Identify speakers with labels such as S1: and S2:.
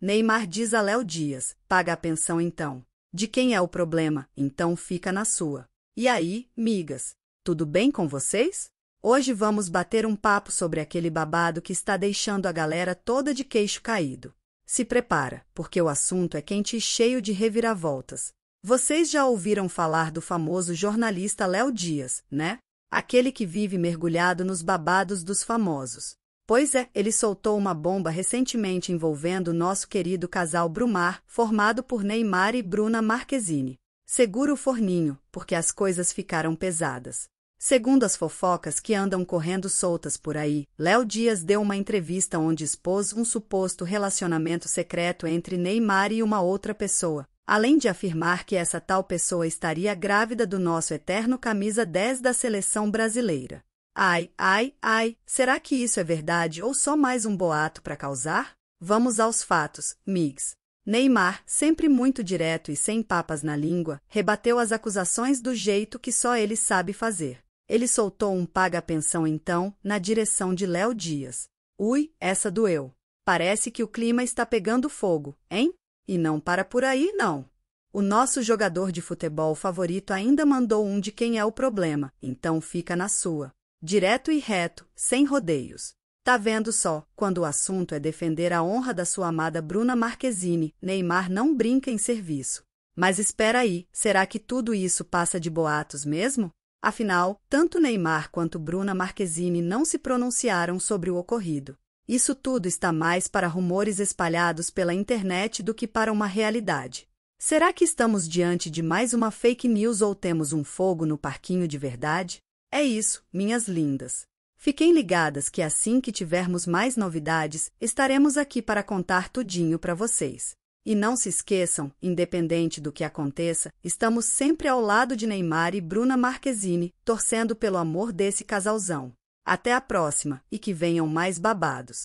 S1: Neymar diz a Léo Dias: paga a pensão então. De quem é o problema, então fica na sua. E aí, migas, tudo bem com vocês? Hoje vamos bater um papo sobre aquele babado que está deixando a galera toda de queixo caído. Se prepara, porque o assunto é quente e cheio de reviravoltas. Vocês já ouviram falar do famoso jornalista Léo Dias, né? Aquele que vive mergulhado nos babados dos famosos. Pois é, ele soltou uma bomba recentemente envolvendo nosso querido casal Brumar, formado por Neymar e Bruna Marquezine. Segura o forninho, porque as coisas ficaram pesadas. Segundo as fofocas que andam correndo soltas por aí, Léo Dias deu uma entrevista onde expôs um suposto relacionamento secreto entre Neymar e uma outra pessoa, além de afirmar que essa tal pessoa estaria grávida do nosso eterno camisa 10 da seleção brasileira. Ai, ai, ai, será que isso é verdade ou só mais um boato para causar? Vamos aos fatos, Migs. Neymar, sempre muito direto e sem papas na língua, rebateu as acusações do jeito que só ele sabe fazer. Ele soltou um paga-pensão então, na direção de Léo Dias. Ui, essa doeu. Parece que o clima está pegando fogo, hein? E não para por aí, não. O nosso jogador de futebol favorito ainda mandou um de quem é o problema, então fica na sua. Direto e reto, sem rodeios. Tá vendo só, quando o assunto é defender a honra da sua amada Bruna Marquezine, Neymar não brinca em serviço. Mas espera aí, será que tudo isso passa de boatos mesmo? Afinal, tanto Neymar quanto Bruna Marquezine não se pronunciaram sobre o ocorrido. Isso tudo está mais para rumores espalhados pela internet do que para uma realidade. Será que estamos diante de mais uma fake news ou temos um fogo no parquinho de verdade? É isso, minhas lindas. Fiquem ligadas que assim que tivermos mais novidades, estaremos aqui para contar tudinho para vocês. E não se esqueçam, independente do que aconteça, estamos sempre ao lado de Neymar e Bruna Marquezine, torcendo pelo amor desse casalzão. Até a próxima e que venham mais babados.